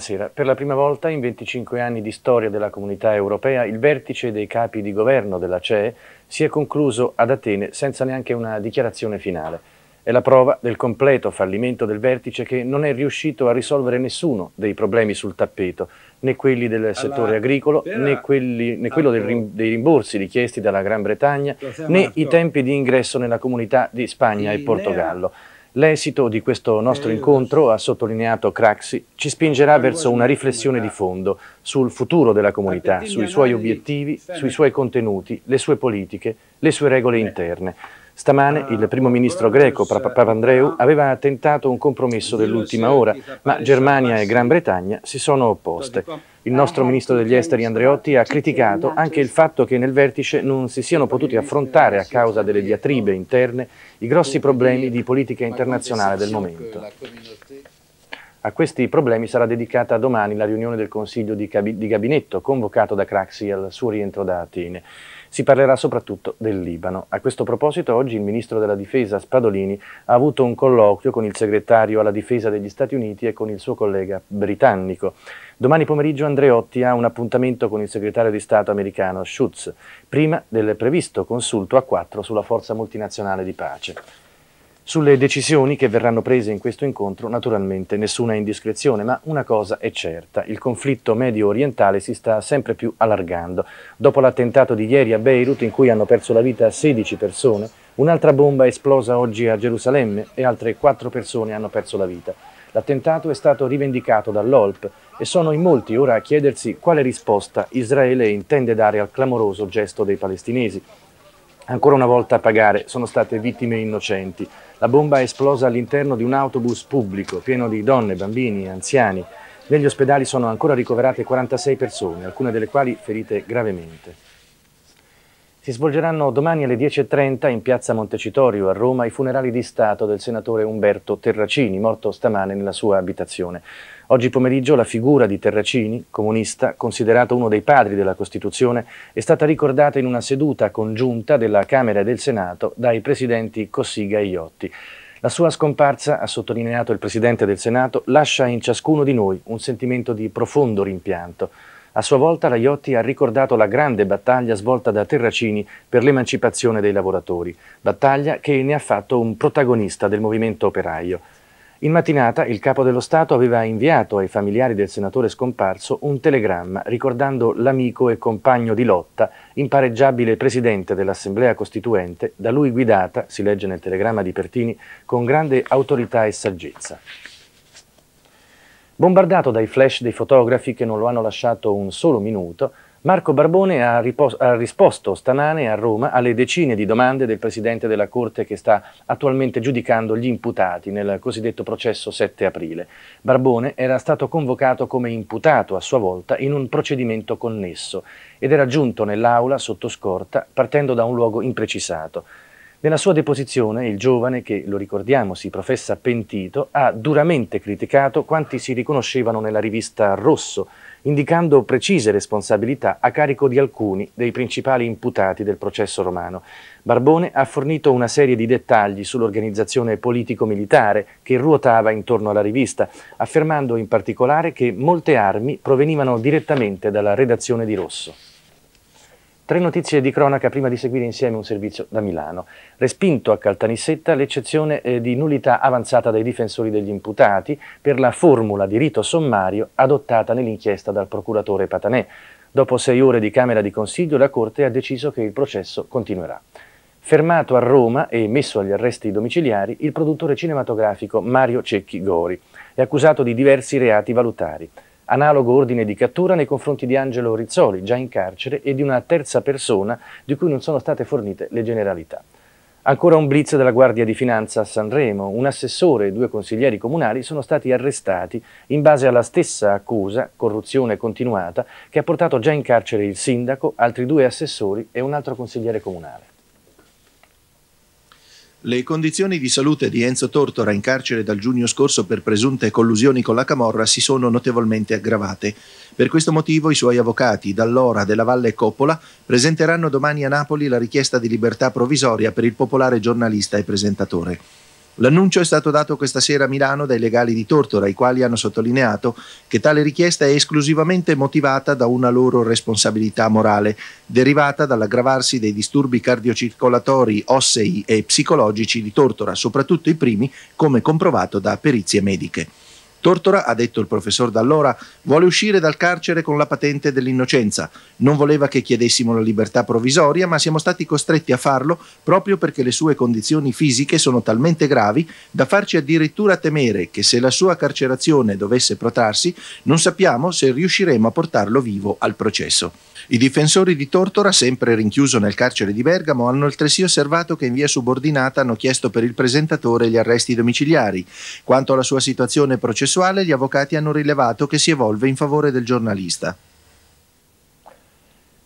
Buonasera. Per la prima volta in 25 anni di storia della comunità europea il vertice dei capi di governo della CE si è concluso ad Atene senza neanche una dichiarazione finale. È la prova del completo fallimento del vertice che non è riuscito a risolvere nessuno dei problemi sul tappeto, né quelli del settore agricolo, né, quelli, né quello dei rimborsi richiesti dalla Gran Bretagna, né i tempi di ingresso nella comunità di Spagna e Portogallo. L'esito di questo nostro eh, incontro, ha sottolineato Craxi, ci spingerà verso una riflessione di fondo sul futuro della comunità, sui suoi obiettivi, sui suoi contenuti, le sue politiche, le sue regole interne. Stamane il primo ministro greco Papandreou aveva tentato un compromesso dell'ultima ora, ma Germania e Gran Bretagna si sono opposte. Il nostro ministro degli esteri Andreotti ha criticato anche il fatto che nel vertice non si siano potuti affrontare a causa delle diatribe interne i grossi problemi di politica internazionale del momento. A questi problemi sarà dedicata domani la riunione del Consiglio di, gabinetto convocato da Craxi al suo rientro da Atene. Si parlerà soprattutto del Libano. A questo proposito oggi il ministro della difesa Spadolini ha avuto un colloquio con il segretario alla difesa degli Stati Uniti e con il suo collega britannico. Domani pomeriggio Andreotti ha un appuntamento con il segretario di Stato americano Schutz, prima del previsto consulto a quattro sulla forza multinazionale di pace. Sulle decisioni che verranno prese in questo incontro naturalmente nessuna indiscrezione, ma una cosa è certa, il conflitto medio orientale si sta sempre più allargando. Dopo l'attentato di ieri a Beirut in cui hanno perso la vita 16 persone, un'altra bomba è esplosa oggi a Gerusalemme e altre 4 persone hanno perso la vita. L'attentato è stato rivendicato dall'OLP e sono in molti ora a chiedersi quale risposta Israele intende dare al clamoroso gesto dei palestinesi ancora una volta a pagare sono state vittime innocenti. La bomba è esplosa all'interno di un autobus pubblico pieno di donne, bambini, e anziani. Negli ospedali sono ancora ricoverate 46 persone, alcune delle quali ferite gravemente. Si svolgeranno domani alle 10.30 in piazza Montecitorio a Roma i funerali di Stato del senatore Umberto Terracini, morto stamane nella sua abitazione. Oggi pomeriggio la figura di Terracini, comunista, considerato uno dei padri della Costituzione, è stata ricordata in una seduta congiunta della Camera e del Senato dai presidenti Cossiga e Iotti. La sua scomparsa, ha sottolineato il Presidente del Senato, lascia in ciascuno di noi un sentimento di profondo rimpianto. A sua volta la Iotti ha ricordato la grande battaglia svolta da Terracini per l'emancipazione dei lavoratori, battaglia che ne ha fatto un protagonista del movimento operaio. In mattinata il capo dello Stato aveva inviato ai familiari del senatore scomparso un telegramma ricordando l'amico e compagno di lotta, impareggiabile presidente dell'Assemblea Costituente, da lui guidata, si legge nel telegramma di Pertini, con grande autorità e saggezza. Bombardato dai flash dei fotografi che non lo hanno lasciato un solo minuto, Marco Barbone ha, ha, risposto stanane a Roma alle decine di domande del Presidente della Corte che sta attualmente giudicando gli imputati nel cosiddetto processo 7 aprile. Barbone era stato convocato come imputato a sua volta in un procedimento connesso ed era giunto nell'aula sotto scorta partendo da un luogo imprecisato. Nella sua deposizione il giovane, che lo ricordiamo si professa pentito, ha duramente criticato quanti si riconoscevano nella rivista Rosso, indicando precise responsabilità a carico di alcuni dei principali imputati del processo romano. Barbone ha fornito una serie di dettagli sull'organizzazione politico-militare che ruotava intorno alla rivista, affermando in particolare che molte armi provenivano direttamente dalla redazione di Rosso. Tre notizie di cronaca prima di seguire insieme un servizio da Milano. Respinto a Caltanissetta l'eccezione eh, di nullità avanzata dai difensori degli imputati per la formula di rito sommario adottata nell'inchiesta dal procuratore Patanè. Dopo sei ore di Camera di Consiglio la Corte ha deciso che il processo continuerà. Fermato a Roma e messo agli arresti domiciliari il produttore cinematografico Mario Cecchi Gori, è accusato di diversi reati valutari analogo ordine di cattura nei confronti di Angelo Rizzoli, già in carcere, e di una terza persona di cui non sono state fornite le generalità. Ancora un blitz della Guardia di Finanza a Sanremo. Un assessore e due consiglieri comunali sono stati arrestati in base alla stessa accusa, corruzione continuata, che ha portato già in carcere il sindaco, altri due assessori e un altro consigliere comunale. Le condizioni di salute di Enzo Tortora in carcere dal giugno scorso per presunte collusioni con la Camorra si sono notevolmente aggravate. Per questo motivo i suoi avvocati, Dall'Ora, della Valle Coppola, presenteranno domani a Napoli la richiesta di libertà provvisoria per il popolare giornalista e presentatore. L'annuncio è stato dato questa sera a Milano dai legali di Tortora, i quali hanno sottolineato che tale richiesta è esclusivamente motivata da una loro responsabilità morale, derivata dall'aggravarsi dei disturbi cardiocircolatori, ossei e psicologici di Tortora, soprattutto i primi, come comprovato da perizie mediche. Tortora, ha detto il professor Dall'Ora, vuole uscire dal carcere con la patente dell'innocenza. Non voleva che chiedessimo la libertà provvisoria, ma siamo stati costretti a farlo proprio perché le sue condizioni fisiche sono talmente gravi da farci addirittura temere che se la sua carcerazione dovesse protrarsi, non sappiamo se riusciremo a portarlo vivo al processo. I difensori di Tortora, sempre rinchiuso nel carcere di Bergamo, hanno altresì osservato che in via subordinata hanno chiesto per il presentatore gli arresti domiciliari. Quanto alla sua situazione processuale, gli avvocati hanno rilevato che si evolve in favore del giornalista.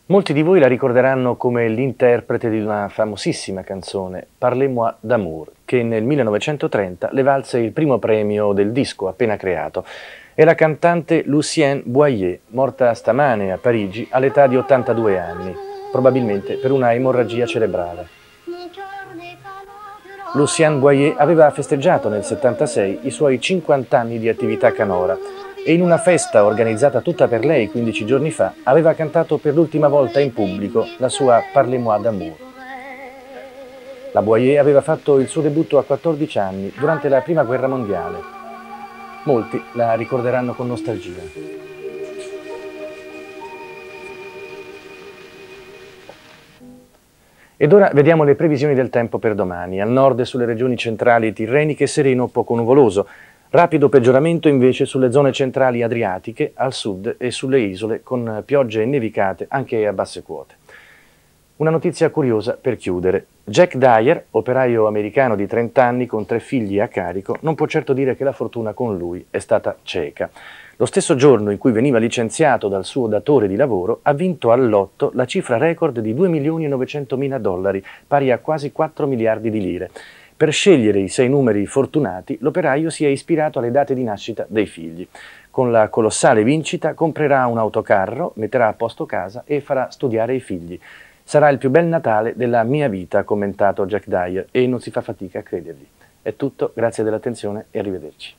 Molti di voi la ricorderanno come l'interprete di una famosissima canzone, Parlez-moi d'amour, che nel 1930 le valse il primo premio del disco appena creato. È la cantante Lucienne Boyer, morta stamane a Parigi all'età di 82 anni, probabilmente per una emorragia cerebrale. Lucienne Boyer aveva festeggiato nel 76 i suoi 50 anni di attività canora e in una festa organizzata tutta per lei 15 giorni fa aveva cantato per l'ultima volta in pubblico la sua Parlez-moi d'amour. La Boyer aveva fatto il suo debutto a 14 anni durante la Prima Guerra Mondiale. Molti la ricorderanno con nostalgia. Ed ora vediamo le previsioni del tempo per domani. Al nord sulle regioni centrali tirreniche sereno poco nuvoloso, Rapido peggioramento invece sulle zone centrali adriatiche, al sud e sulle isole, con piogge e nevicate anche a basse quote. Una notizia curiosa per chiudere. Jack Dyer, operaio americano di 30 anni con tre figli a carico, non può certo dire che la fortuna con lui è stata cieca. Lo stesso giorno in cui veniva licenziato dal suo datore di lavoro, ha vinto all'otto la cifra record di 2.900.000 dollari, pari a quasi 4 miliardi di lire. Per scegliere i sei numeri fortunati, l'operaio si è ispirato alle date di nascita dei figli. Con la colossale vincita comprerà un autocarro, metterà a posto casa e farà studiare i figli. Sarà il più bel Natale della mia vita, ha commentato Jack Dyer, e non si fa fatica a credergli. È tutto, grazie dell'attenzione e arrivederci.